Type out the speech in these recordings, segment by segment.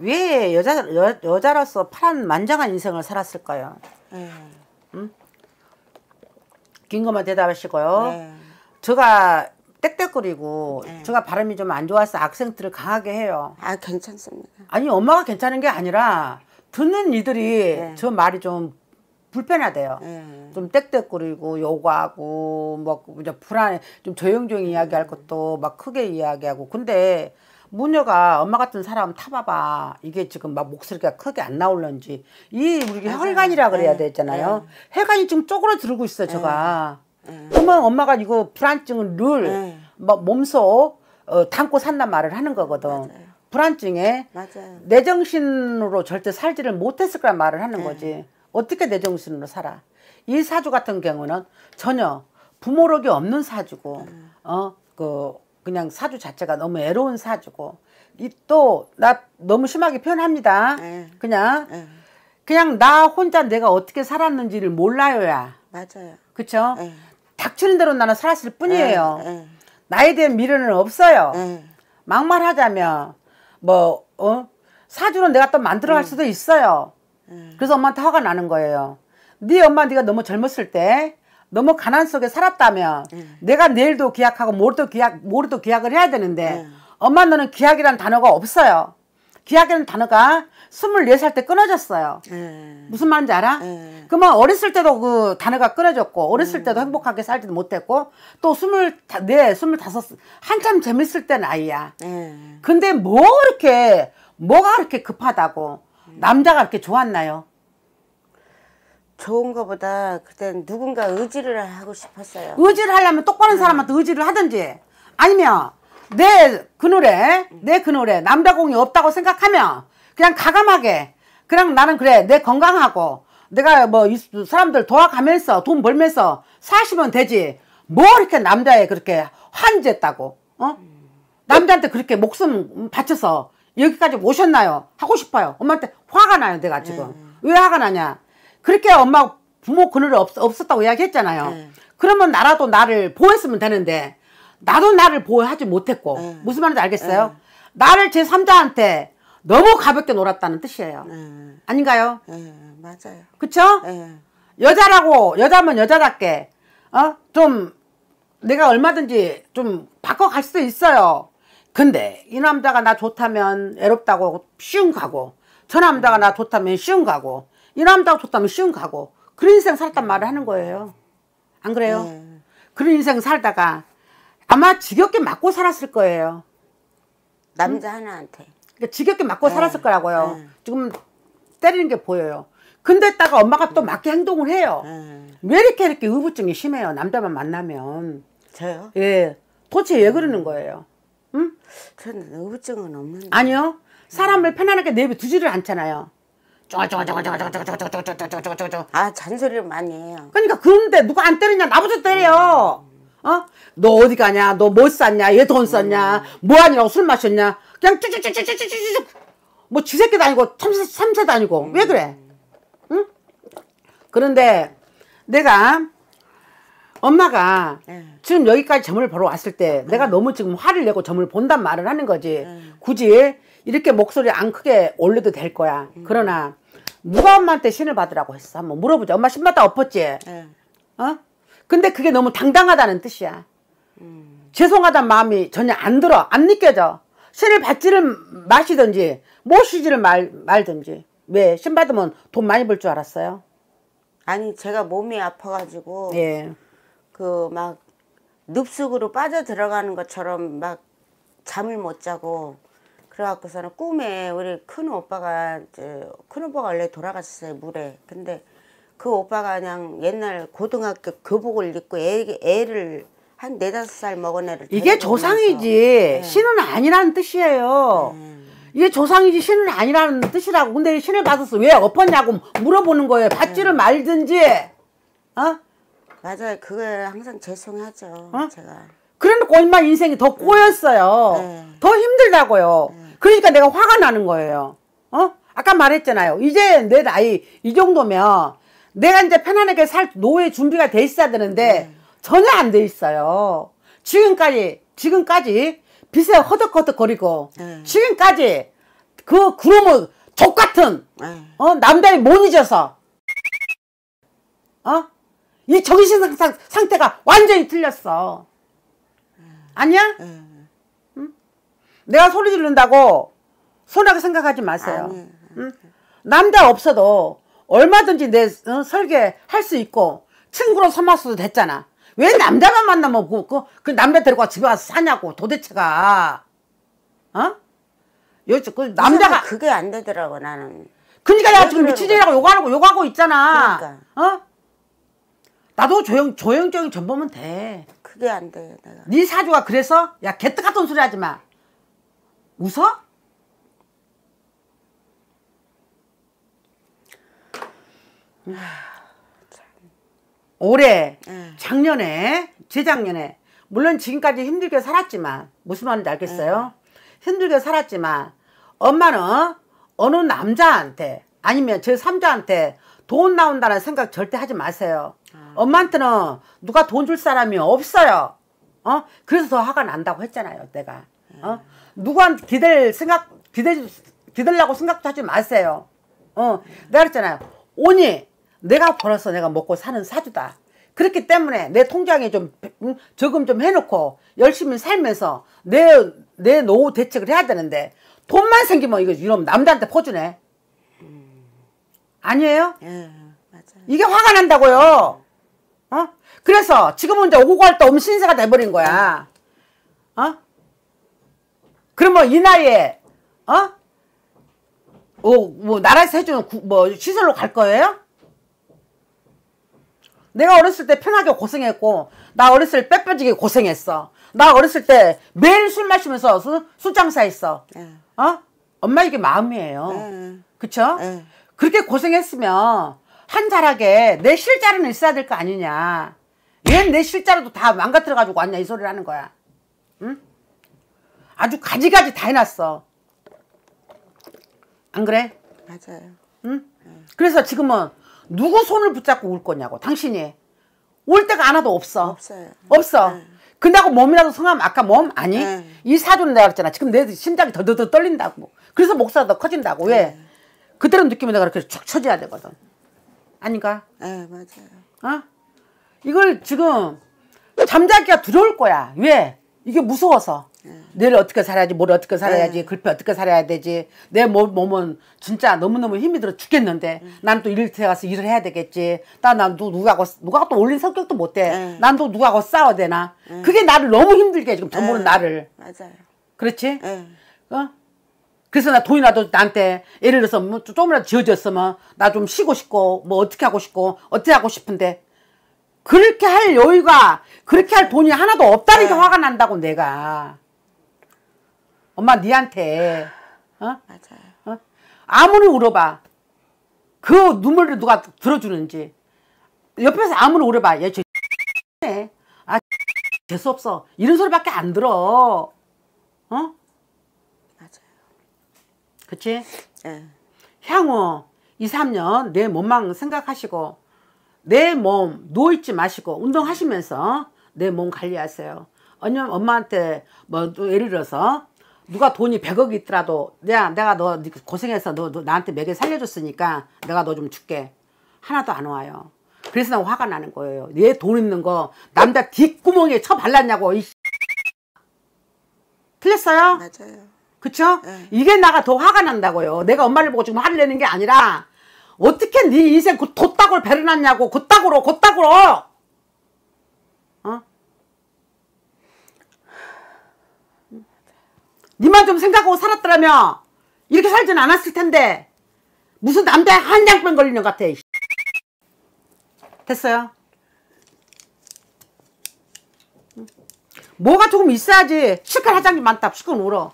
왜 여자 여, 여자로서 파란 만장한 인생을 살았을까요? 네. 음? 긴 것만 대답하시고요. 네. 제가 떽떽거리고 네. 제가 발음이 좀 안 좋아서 악센트를 강하게 해요. 아 괜찮습니다. 아니 엄마가 괜찮은 게 아니라 듣는 이들이 네. 저 말이 좀 불편하대요. 네. 좀 떽떽거리고 요구하고 막 뭐 불안해 좀 조용조용 이야기할 것도 막 크게 이야기하고 근데 문여가 엄마 같은 사람 타봐봐. 이게 지금 막 목소리가 크게 안나오는지이 우리 혈관이라 그래야 예. 되잖아요. 예. 혈관이 지금 쪼그러들고 있어, 예. 저가. 그러면 엄마가 이거 불안증은 늘 네. 몸소 어, 담고 산단 말을 하는 거거든. 맞아요. 불안증에 맞아요. 내 정신으로 절대 살지를 못했을 거란 말을 하는 거지. 어떻게 내 정신으로 살아? 이 사주 같은 경우는 전혀 부모력이 없는 사주고, 어, 그, 그냥 사주 자체가 너무 애로운 사주고 또나 너무 심하게 표현합니다. 에. 네. 그냥 에. 네. 그냥 나 혼자 내가 어떻게 살았는지를 몰라요야. 맞아요. 그렇죠? 닥치는 대로 나는 살았을 뿐이에요. 에. 나에 대한 미련은 없어요. 막말하자면 뭐 어? 사주는 내가 또 만들어 갈 음. 수도 있어요. 음. 그래서 엄마한테 화가 나는 거예요. 네 엄마 네가 너무 젊었을 때 너무 가난 속에 살았다면 음. 내가 내일도 기약하고 모레도 기약 모레도 기약을 해야 되는데 음. 엄마 너는 기약이란 단어가 없어요. 기약이라는 단어가 2 4살때 끊어졌어요. 음. 무슨 말인지 알아? 그러면 어렸을 때도 그 단어가 끊어졌고 어렸을 음. 때도 행복하게 살지도 못했고 또 24, 네스물 한참 재밌을 때 나이야. 근데 뭐 이렇게 뭐가 그렇게 급하다고 음. 남자가 그렇게 좋았나요? 좋은 거보다 그땐 누군가 의지를 하고 싶었어요. 의지를 하려면 똑바른 음. 사람한테 의지를 하든지 아니면 내 그 노래 내 그 노래 남자 공이 없다고 생각하면 그냥 가감하게 그냥 나는 그래 내 건강하고 내가 뭐 사람들 도와가면서 돈 벌면서 사시면 되지 뭐 이렇게 남자에 그렇게 환제했다고 어 남자한테 그렇게 목숨 바쳐서 여기까지 오셨나요 하고 싶어요 엄마한테 화가 나요 내가 지금 음. 왜 화가 나냐 그렇게 엄마 부모 그늘이 없, 없었다고 이야기했잖아요. 네. 그러면 나라도 나를 보호했으면 되는데 나도 나를 보호하지 못했고 네. 무슨 말인지 알겠어요? 네. 나를 제 3자한테 너무 가볍게 놀았다는 뜻이에요. 네. 아닌가요? 네, 맞아요. 그쵸? 네. 여자라고 여자면 여자답게 어? 좀 내가 얼마든지 좀 바꿔갈 수도 있어요. 근데 이 남자가 나 좋다면 외롭다고 쉬운 가고 저 남자가 나 좋다면 쉬운 가고 이남자가 좋다면 쉬운 가고 그런 인생 살았단 말을 하는 거예요. 안 그래요? 네. 그런 인생 살다가 아마 지겹게 맞고 살았을 거예요. 남자 하나한테. 그러니까 지겹게 맞고 네. 살았을 거라고요. 네. 지금 때리는 게 보여요. 근데 다가 엄마가 또 네. 맞게 행동을 해요. 네. 왜 이렇게 이렇게 의부증이 심해요? 남자만 만나면. 저요? 예. 도대체 왜 그러는 거예요? 응? 저는 의부증은 없는데. 아니요. 사람을 편안하게 내비 두지를 않잖아요. 아 잔소리를 많이 해요. 그러니까 그런데 누가 안 때리냐 나부터 때려. 어? 너 어디 가냐? 너뭐 쌌냐? 얘 돈 썼냐? 뭐 하느라고 술 마셨냐? 그냥 쭈쭈쭈쭈쭈쭈쭈 뭐 지새끼 다니고 참새 참새 다니고 왜 그래? 그런데 내가 엄마가 응. 예. 지금 여기까지 점을 보러 왔을 때 응. 내가 너무 지금 화를 내고 점을 본단 말을 하는 거지. 응. 예. 굳이 이렇게 목소리 안 크게 올려도 될 거야. 음. 그러나 누가 엄마한테 신을 받으라고 했어? 한번 물어보자. 엄마 신 받다 엎었지? 네. 어? 근데 그게 너무 당당하다는 뜻이야. 음. 죄송하다는 마음이 전혀 안 들어. 안 느껴져. 신을 받지를 마시든지 모시지를 말, 말든지. 왜? 신 받으면 돈 많이 벌 줄 알았어요? 아니 제가 몸이 아파가지고 예. 그 막 늪속으로 빠져 들어가는 것처럼 막 잠을 못 자고 그래갖고서는 꿈에 우리 큰 오빠가 큰 오빠가 원래 돌아갔어요 물에 근데 그 오빠가 그냥 옛날 고등학교 교복을 입고 애, 애를 한 네다섯 살 먹은 애를 이게 조상이지 네. 신은 아니라는 뜻이에요 네. 이게 조상이지 신은 아니라는 뜻이라고 근데 신을 받았어 왜 엎었냐고 물어보는 거예요 받지를 네. 말든지 어? 맞아요 그거 항상 죄송하죠 어? 제가 그래놓고 인마 인생이 더 꼬였어요 네. 더 힘들다고요 네. 그러니까 내가 화가 나는 거예요. 어? 아까 말했잖아요. 이제 내 나이 이 정도면 내가 이제 편안하게 살 노후의 준비가 돼 있어야 되는데 네. 전혀 안 돼 있어요. 지금까지 지금까지 빚에 허덕허덕거리고 네. 지금까지 그 그놈의 족 같은 네. 어 남들이 못 잊어서 어? 이 정신 상태가 완전히 틀렸어. 아니야? 내가 소리 지른다고 손하게 생각하지 마세요. 응? 남자 없어도 얼마든지 내 어, 설계할 수 있고 친구로 삼았어도 됐잖아. 왜 남자만 만나면 그, 그, 그 남자 데리고 집에 와서 사냐고 도대체가 어? 요즘 그 남자가 그게 안 되더라고 나는. 그러니까 내가 지금 미치지라고 욕하고 욕하고 있잖아. 그러니까. 어? 나도 조용 조용적인 전보면 돼. 그게 안 돼. 내가. 네 사주가 그래서 야 개떡 같은 소리 하지 마. 웃어? 올해, 예. 작년에, 재작년에, 물론 지금까지 힘들게 살았지만, 무슨 말인지 알겠어요? 예. 힘들게 살았지만, 엄마는 어느 남자한테, 아니면 제 3자한테 돈 나온다는 생각 절대 하지 마세요. 아. 엄마한테는 누가 돈 줄 사람이 없어요. 어? 그래서 더 화가 난다고 했잖아요, 내가. 어? 예. 누구한테 기댈 생각 기대 기댈라고 생각도 하지 마세요. 어, 내가 그랬잖아요. 오니 내가 벌어서 내가 먹고 사는 사주다. 그렇기 때문에 내 통장에 좀적금좀 해놓고 열심히 살면서 내 내 노후 대책을 해야 되는데 돈만 생기면 이거 이놈 남자한테 퍼주네. 아니에요? 예, 맞아요. 이게 화가 난다고요. 어? 그래서 지금은 이제 오고 갈 때 엄신세가 돼버린 거야. 어? 그럼뭐이 나이에 어? 어, 뭐 나라에서 해주는 구, 뭐 시설로 갈 거예요? 내가 어렸을 때 편하게 고생했고 나 어렸을 때빼빼지게 고생했어. 나 어렸을 때 매일 술 마시면서 술, 술장사 했어. 네. 어? 엄마 이게 마음이에요. 네. 그쵸? 네. 그렇게 고생했으면 한 자락에 내 실자리는 있어야 될 거 아니냐. 얘는 내 실자루도 다 망가뜨려가지고 왔냐 이 소리를 하는 거야. 응? 아주 가지가지 다 해놨어. 안 그래? 맞아요. 응? 응. 그래서 지금은 누구 손을 붙잡고 울 거냐고 당신이 올 때가 하나도 없어. 없어요. 없어. 응. 네. 근다고 몸이라도 성함 아까 몸 아니 응. 네. 이 사주는 내가 그랬잖아. 지금 내 심장이 더더더 떨린다고. 그래서 목소가더 커진다고. 왜? 네. 그대로 느끼면 내가 그렇게 툭 쳐줘야 되거든. 아닌가? 네 맞아요. 어? 이걸 지금 잠자기가 두려울 거야. 왜? 이게 무서워서. 내일 어떻게 살아야지, 뭘 어떻게 네. 살아야지, 네. 글피 어떻게 살아야 되지. 내 몸은 진짜 너무너무 힘이 들어 죽겠는데, 음. 난또 일터에 가서 일을 해야 되겠지. 나난또 누가하고, 누가 또 올린 성격도 못 돼. 네. 난또 누가하고 싸워야 되나. 음. 그게 나를 너무 힘들게 지금 전부는 나를. 맞아요. 그렇지? 어? 그래서 나 돈이 라도 나한테 예를 들어서 뭐 조금이라도 지어졌으면 나 좀 쉬고 싶고 뭐 어떻게 하고 싶고 어떻게 하고 싶은데 그렇게 할 여유가 그렇게 할 돈이 하나도 없다는 게 화가 난다고 내가 엄마 니한테 어? 맞아요. 어? 아무리 울어봐. 그 눈물을 누가 들어주는지. 옆에서 아무리 울어봐. 얘 쟤. 아 재수 없어. 이런 소리밖에 안 들어. 어? 그치? 네. 향후 2, 3년 내 몸만 생각하시고 내 몸 누워있지 마시고 운동하시면서 내 몸 관리하세요. 아니 엄마한테 뭐 예를 들어서 누가 돈이 100억이 있더라도 야 내가 너 고생해서 너, 너 나한테 매개 살려줬으니까 내가 너 좀 줄게 하나도 안 와요 그래서 난 화가 나는 거예요 얘 돈 있는 거 남자 뒷구멍에 쳐발랐냐고 이 틀렸어요? 맞아요 그쵸? 네. 이게 나가 더 화가 난다고요 내가 엄마를 보고 지금 화를 내는 게 아니라 어떻게 네 인생 그 돗닭을 베려놨냐고 그닭으로 그닭으로 니만 좀 생각하고 살았더라면 이렇게 살진 않았을 텐데 무슨 남자 한장병 걸린것 같아 됐어요 뭐가 조금 있어야지 치컷 화장이 많다 치컷 울어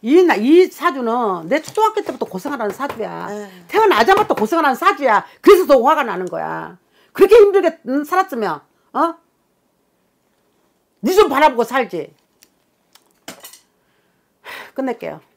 이, 나, 이 사주는 내 초등학교 때부터 고생하라는 사주야 에이. 네. 태어나자마자 고생하라는 사주야 그래서 더 화가 나는 거야 그렇게 힘들게 살았으면 어? 니좀 네 바라보고 살지. 끝낼게요.